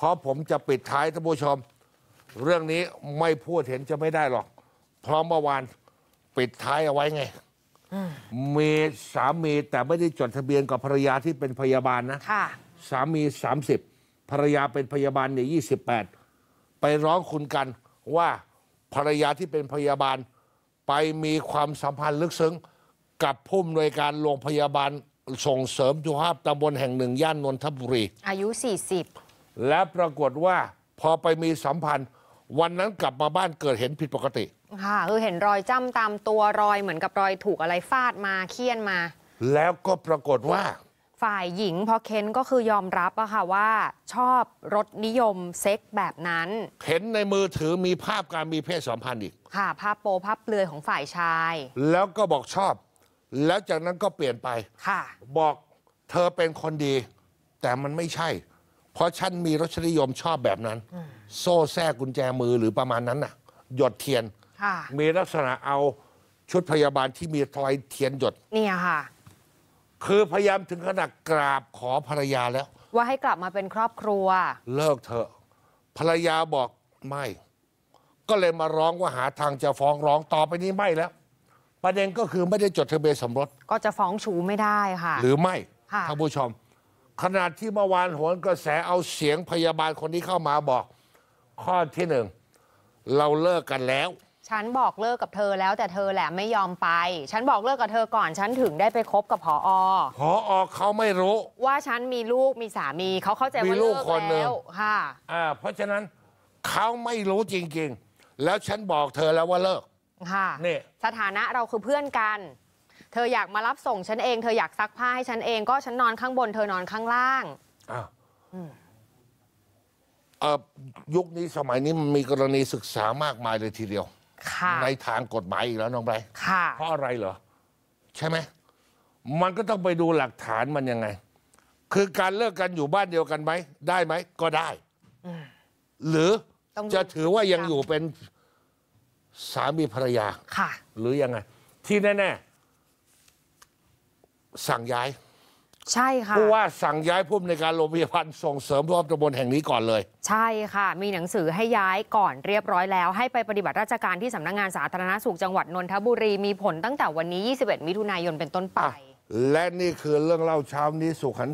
เพราะผมจะปิดท้ายท่านผู้ชม เรื่องนี้ไม่พูดเห็นจะไม่ได้หรอกเพราะเมื่อวานปิดท้ายเอาไว้ไง มีสามีแต่ไม่ได้จดทะเบียนกับภรรยาที่เป็นพยาบาลนะค่ะสามี 30ภรรยาเป็นพยาบาลเนี่ยยี่สิบแปดไปร้องคุณกันว่าภรรยาที่เป็นพยาบาล ไปมีความสัมพันธ์ลึกซึ้งกับผู้อำนวยการโรงพยาบาลส่งเสริมสุขภาพตำบลแห่งหนึ่งย่านนนทบุรี อายุ 40และปรากฏว่าพอไปมีสัมพันธ์ วันนั้นกลับมาบ้านเกิดเห็นผิดปกติ ค่ะคือเห็นรอยจ้ำตามตัวรอยเหมือนกับรอยถูกอะไรฟาดมาเคี่ยนมา แล้วก็ปรากฏว่า ฝ่ายหญิงพอเค้นก็คือยอมรับอะค่ะว่า ชอบรสนิยมเซ็กแบบนั้นเห็นในมือถือมีภาพการมีเพศสัมพันธ์อีก ค่ะ ภาพโปภาพเปลือยของฝ่ายชาย แล้วก็บอกชอบ แล้วจากนั้นก็เปลี่ยนไปค่ะ บอกเธอเป็นคนดี แต่มันไม่ใช่พราะฉันมีรสนิยมชอบแบบนั้น โซ่แทรกกุญแจมือหรือประมาณนั้นน่ะ หยดเทียน มีลักษณะเอาชุดพยาบาลที่มีรอยเทียนหยด เนี่ยค่ะ คือพยายามถึงขนาดกราบขอภรรยาแล้ว ว่าให้กลับมาเป็นครอบครัว เลิกเถอะภรรยาบอกไม่ ก็เลยมาร้องว่าหาทางจะฟ้องร้องต่อไปนี้ไม่แล้วประเด็นก็คือไม่ได้จดทะเบียนสมรส ก็จะฟ้องชูไม่ได้ค่ะ หรือไม่ท่านผู้ชมขนาดที่เมื่อวานโหนกระแสเอาเสียงพยาบาลคนนี้เข้ามาบอก ข้อที่หนึ่งเราเลิกกันแล้ว ฉันบอกเลิกกับเธอแล้วแต่เธอแหละไม่ยอมไป ฉันบอกเลิกกับเธอก่อน ฉันถึงได้ไปคบกับพออพออเขาไม่รู้ ว่าฉันมีลูกมีสามีเขาเข้าใจว่าเลิกนแล้วค่ะอ่าเพราะฉะนั้นเขาไม่รู้จริง ๆ แล้วฉันบอกเธอแล้วว่าเลิกค่ะนี่สถานะเราคือเพื่อนกันเธออยากมารับส่งฉันเอง เธออยากซักผ้าให้ฉันเองก็ฉันนอนข้างบน เธอนอนข้างล่างอาอ่อยุคนี้สมัยนี้มันมีกรณีศึกษามากมายเลยทีเดียวค่ะในทางกฎหมายอีกแล้วน้องไบเพราะอะไรเหรอใช่ไหมมันก็ต้องไปดูหลักฐานมันยังไง คือการเลิกกันอยู่บ้านเดียวกันไหมได้ไหมก็ได้หรืออจะถือว่ายังอยู่เป็นสามีภรรยาค่ะ หรือยังไง ที่แน่สั่งย้าย ใช่ค่ะผู้ว่าสั่งย้ายผู้อำนวยการโรงพยาบาลส่งเสริมรอบตำบลแห่งนี้ก่อนเลย ใช่ค่ะ มีหนังสือให้ย้ายก่อนเรียบร้อยแล้ว ให้ไปปฏิบัติราชการที่สำนักงงานสาธารณสุขจังหวัดนนทบุรีมีผลตั้งแต่วันนี้ 21 มิถุนายนเป็นต้นไป และนี่คือเรื่องเล่าเช้านี้สุขัน